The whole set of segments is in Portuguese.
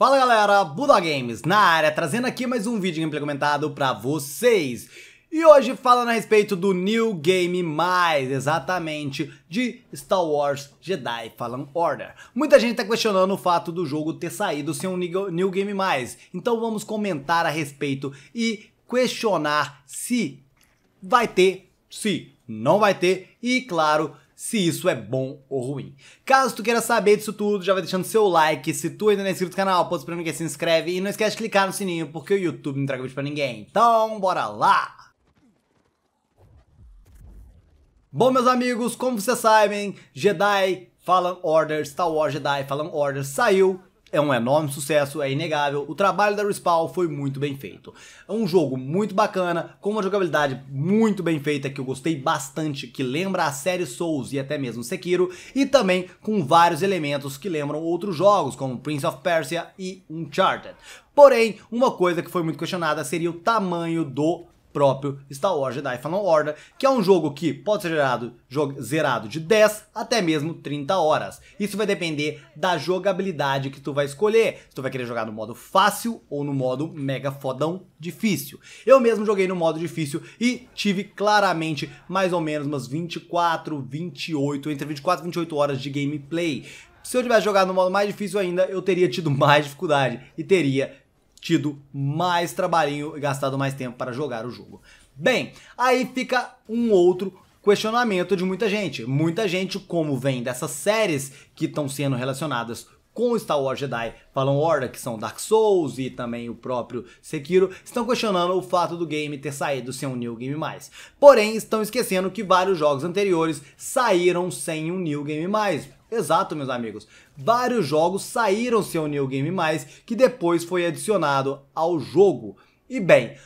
Fala galera, Buda Games na área, trazendo aqui mais um vídeo implementado para vocês. E hoje falando a respeito do New Game Mais, exatamente, de Star Wars Jedi Fallen Order. Muita gente está questionando o fato do jogo ter saído sem um New Game Mais, então vamos comentar a respeito e questionar se vai ter, se não vai ter e, claro, se isso é bom ou ruim. Caso tu queira saber disso tudo, já vai deixando seu like. Se tu ainda não é inscrito no canal, pode pra que se inscreve. E não esquece de clicar no sininho, porque o YouTube não entrega vídeo pra ninguém. Então, bora lá! Bom, meus amigos, como vocês sabem, Jedi Fallen Order, Star Wars Jedi Fallen Order saiu é um enorme sucesso, é inegável. O trabalho da Respawn foi muito bem feito. É um jogo muito bacana, com uma jogabilidade muito bem feita que eu gostei bastante, que lembra a série Souls e até mesmo Sekiro, e também com vários elementos que lembram outros jogos, como Prince of Persia e Uncharted. Porém, uma coisa que foi muito questionada seria o tamanho do próprio Star Wars Jedi Fallen Order, que é um jogo que pode ser gerado, jogo, zerado de 10 até mesmo 30 horas. Isso vai depender da jogabilidade que tu vai escolher, se tu vai querer jogar no modo fácil ou no modo mega fodão difícil. Eu mesmo joguei no modo difícil e tive claramente mais ou menos umas 24, 28, entre 24 e 28 horas de gameplay. Se eu tivesse jogado no modo mais difícil ainda, eu teria tido mais dificuldade e teria tido mais trabalhinho e gastado mais tempo para jogar o jogo. Bem, aí fica um outro questionamento de muita gente. Muita gente, como vem dessas séries que estão sendo relacionadas com Star Wars Jedi Fallen Order, que são Dark Souls e também o próprio Sekiro, estão questionando o fato do game ter saído sem um New Game+. Porém, estão esquecendo que vários jogos anteriores saíram sem um New Game+. Exato, meus amigos. Vários jogos saíram sem o New Game Mais, que depois foi adicionado ao jogo. E bem,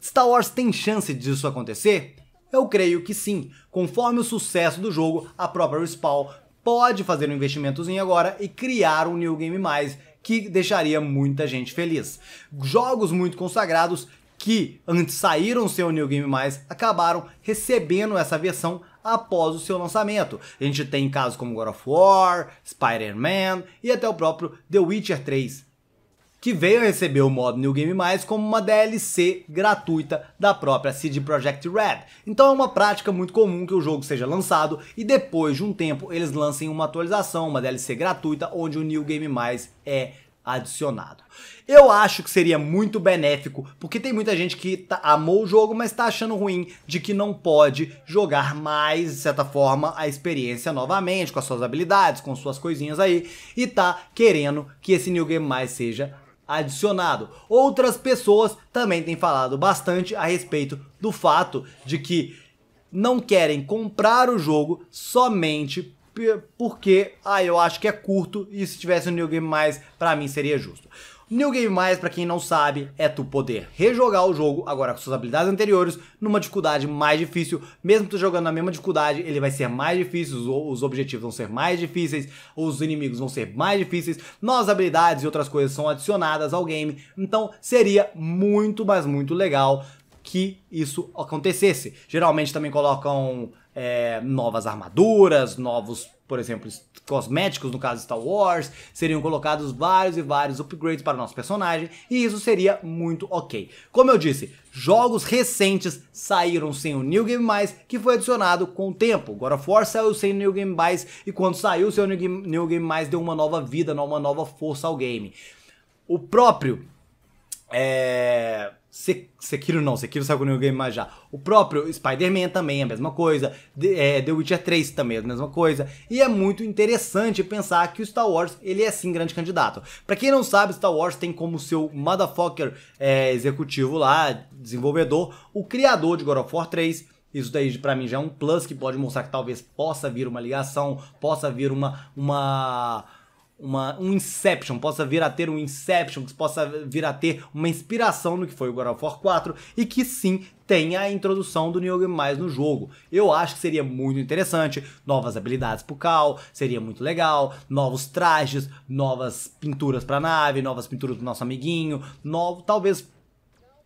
Star Wars tem chance disso acontecer? Eu creio que sim. Conforme o sucesso do jogo, a própria Respawn pode fazer um investimentozinho agora e criar um New Game Mais que deixaria muita gente feliz. Jogos muito consagrados que antes saíram sem o New Game Mais acabaram recebendo essa versão após o seu lançamento. A gente tem casos como God of War, Spider-Man e até o próprio The Witcher 3, que veio a receber o modo New Game Mais como uma DLC gratuita da própria CD Projekt Red. Então é uma prática muito comum que o jogo seja lançado e depois de um tempo eles lancem uma atualização, uma DLC gratuita, onde o New Game Mais é adicionado. Eu acho que seria muito benéfico, porque tem muita gente que tá, amou o jogo, mas tá achando ruim de que não pode jogar mais, de certa forma, a experiência novamente, com as suas habilidades, com suas coisinhas aí, e tá querendo que esse New Game Mais seja adicionado. Outras pessoas também têm falado bastante a respeito do fato de que não querem comprar o jogo somente porque, ah, eu acho que é curto e se tivesse um New Game Mais, para mim seria justo. New Game Mais, para quem não sabe, é tu poder rejogar o jogo agora com suas habilidades anteriores numa dificuldade mais difícil. Mesmo tu jogando na mesma dificuldade, ele vai ser mais difícil, os objetivos vão ser mais difíceis, os inimigos vão ser mais difíceis, novas habilidades e outras coisas são adicionadas ao game. Então seria muito, mas muito legal que isso acontecesse. Geralmente também colocam é, novas armaduras, novos, por exemplo, cosméticos, no caso Star Wars, seriam colocados vários e vários upgrades para o nosso personagem, e isso seria muito ok. Como eu disse, jogos recentes saíram sem o New Game Mais, que foi adicionado com o tempo. God of War saiu sem New Game Mais, e quando saiu seu New Game, New Game Mais, deu uma nova vida, uma nova força ao game. O próprio... É se Sekiro não, Sekiro saiu com o New Game mais já. O próprio Spider-Man também é a mesma coisa, The, é, The Witcher 3 também é a mesma coisa, e é muito interessante pensar que o Star Wars, ele é sim grande candidato. Para quem não sabe, Star Wars tem como seu motherfucker é, executivo lá, desenvolvedor, o criador de God of War 3, isso daí para mim já é um plus que pode mostrar que talvez possa vir uma ligação, possa vir uma... uma uma, um Inception, possa vir a ter um Inception, que possa vir a ter uma inspiração no que foi o God of War 4 e que sim tenha a introdução do Neil mais no jogo. Eu acho que seria muito interessante, novas habilidades pro Cal, seria muito legal, novos trajes, novas pinturas pra nave, novas pinturas do nosso amiguinho, novo, talvez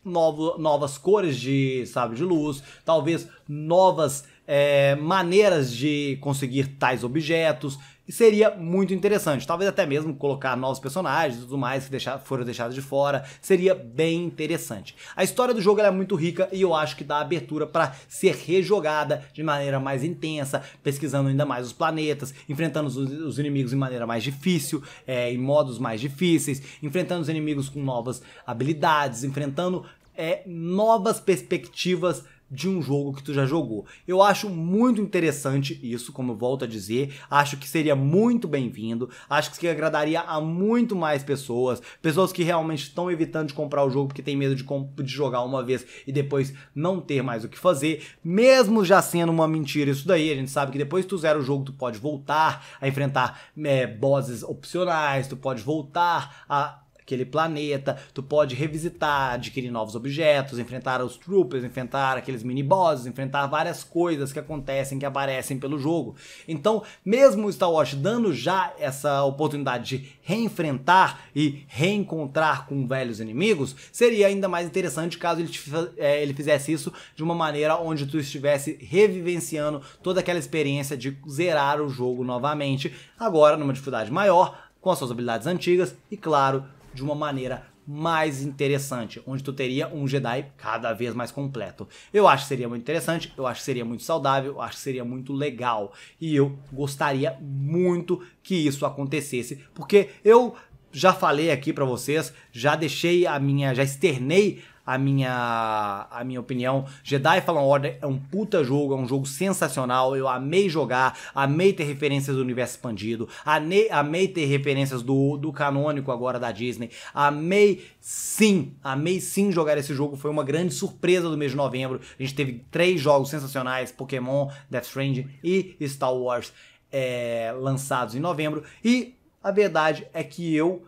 novo, novas cores de sabe de luz, talvez novas é, maneiras de conseguir tais objetos, seria muito interessante. Talvez até mesmo colocar novos personagens e tudo mais que deixar, foram deixados de fora. Seria bem interessante. A história do jogo é muito rica e eu acho que dá abertura para ser rejogada de maneira mais intensa, pesquisando ainda mais os planetas, enfrentando os, os inimigos de maneira mais difícil, é, em modos mais difíceis, enfrentando os inimigos com novas habilidades, enfrentando é, novas perspectivas de um jogo que tu já jogou. Eu acho muito interessante isso, como eu volto a dizer, acho que seria muito bem-vindo, acho que agradaria a muito mais pessoas, pessoas que realmente estão evitando de comprar o jogo porque tem medo de, de jogar uma vez e depois não ter mais o que fazer, mesmo já sendo uma mentira isso daí, a gente sabe que depois tu zera o jogo, tu pode voltar a enfrentar é, bosses opcionais, tu pode voltar a aquele planeta, tu pode revisitar, adquirir novos objetos, enfrentar os troopers, enfrentar aqueles mini-bosses, enfrentar várias coisas que acontecem, que aparecem pelo jogo. Então, mesmo o Star Wars dando já essa oportunidade de reenfrentar e reencontrar com velhos inimigos, seria ainda mais interessante caso ele, é, ele fizesse isso de uma maneira onde tu estivesse revivenciando toda aquela experiência de zerar o jogo novamente, agora numa dificuldade maior, com as suas habilidades antigas e, claro, de uma maneira mais interessante, onde tu teria um Jedi cada vez mais completo. Eu acho que seria muito interessante, eu acho que seria muito saudável, eu acho que seria muito legal. E eu gostaria muito que isso acontecesse, porque eu já falei aqui para vocês, já deixei a minha, já externei a minha, a minha opinião. Jedi Fallen Order é um puta jogo, é um jogo sensacional. Eu amei jogar, amei ter referências do universo expandido, amei, amei ter referências do, do canônico agora da Disney. Amei sim, amei sim jogar esse jogo. Foi uma grande surpresa do mês de novembro. A gente teve três jogos sensacionais: Pokémon, Death Stranding e Star Wars. É, lançados em novembro, e a verdade é que eu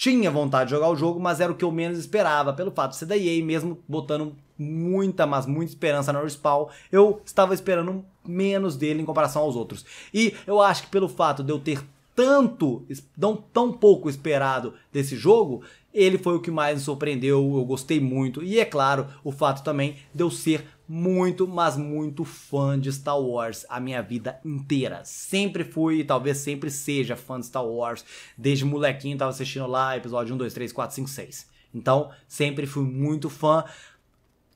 tinha vontade de jogar o jogo, mas era o que eu menos esperava, pelo fato de ser da EA, mesmo botando muita, mas muita esperança no respawn, eu estava esperando menos dele em comparação aos outros. E eu acho que pelo fato de eu ter tanto, tão, tão pouco esperado desse jogo, ele foi o que mais me surpreendeu, eu gostei muito. E é claro, o fato também de eu ser muito, mas muito fã de Star Wars a minha vida inteira. Sempre fui e talvez sempre seja fã de Star Wars. Desde molequinho tava assistindo lá episódio 1, 2, 3, 4, 5, 6. Então, sempre fui muito fã.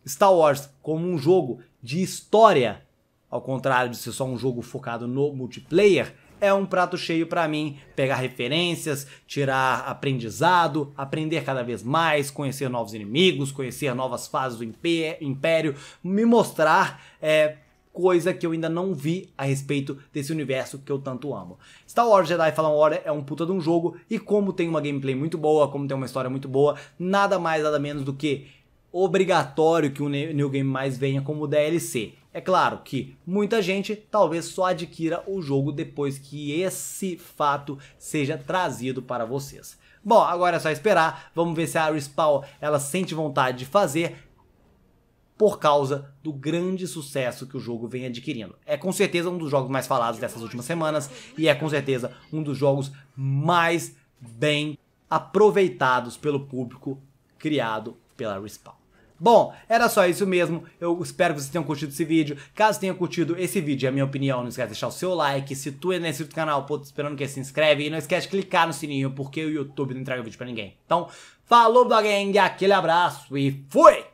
Star Wars como um jogo de história, ao contrário de ser só um jogo focado no multiplayer, é um prato cheio para mim pegar referências, tirar aprendizado, aprender cada vez mais, conhecer novos inimigos, conhecer novas fases do Império, me mostrar é, coisa que eu ainda não vi a respeito desse universo que eu tanto amo. Star Wars Jedi Fallen Order é um puta de um jogo e como tem uma gameplay muito boa, como tem uma história muito boa, nada mais nada menos do que obrigatório que o New Game Mais venha como DLC. É claro que muita gente talvez só adquira o jogo depois que esse fato seja trazido para vocês. Bom, agora é só esperar, vamos ver se a Respawn ela sente vontade de fazer por causa do grande sucesso que o jogo vem adquirindo. É com certeza um dos jogos mais falados dessas últimas semanas e é com certeza um dos jogos mais bem aproveitados pelo público criado pela Respawn. Bom, era só isso mesmo, eu espero que vocês tenham curtido esse vídeo, caso tenha curtido esse vídeo e é a minha opinião, não esquece de deixar o seu like, se tu é inscrito no canal, pô, tô esperando que se inscreve e não esquece de clicar no sininho, porque o YouTube não entrega vídeo pra ninguém. Então, falou da gang, aquele abraço e fui!